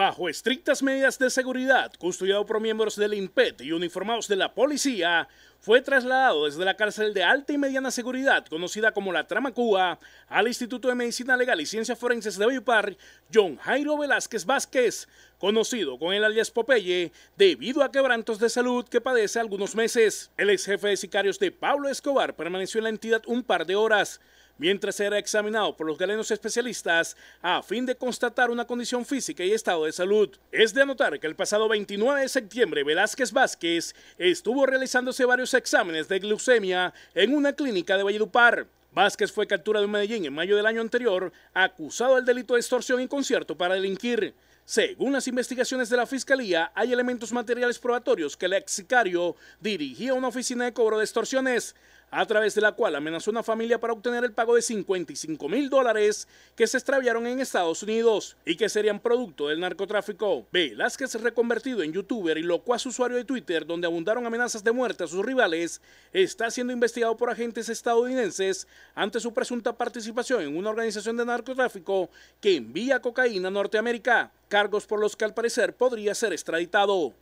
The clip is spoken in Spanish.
bajo estrictas medidas de seguridad, custodiado por miembros del INPET y uniformados de la policía, fue trasladado desde la cárcel de alta y mediana seguridad, conocida como la Trama Cuba, al Instituto de Medicina Legal y Ciencias Forenses de Bayupar, John Jairo Velázquez Vázquez, conocido con el alias Popeye, debido a quebrantos de salud que padece algunos meses. El ex jefe de sicarios de Pablo Escobar permaneció en la entidad un par de horas, mientras era examinado por los galenos especialistas a fin de constatar una condición física y estado de salud. Es de anotar que el pasado 29 de septiembre Velázquez Vázquez estuvo realizándose varios exámenes de glucemia en una clínica de Valledupar. Vázquez fue capturado en Medellín en mayo del año anterior, acusado del delito de extorsión y concierto para delinquir. Según las investigaciones de la Fiscalía, hay elementos materiales probatorios que el ex sicario dirigía una oficina de cobro de extorsiones, a través de la cual amenazó a una familia para obtener el pago de 55 mil dólares que se extraviaron en Estados Unidos y que serían producto del narcotráfico. Velázquez reconvertido en youtuber y locuaz usuario de Twitter donde abundaron amenazas de muerte a sus rivales, está siendo investigado por agentes estadounidenses ante su presunta participación en una organización de narcotráfico que envía cocaína a Norteamérica, cargos por los que al parecer podría ser extraditado.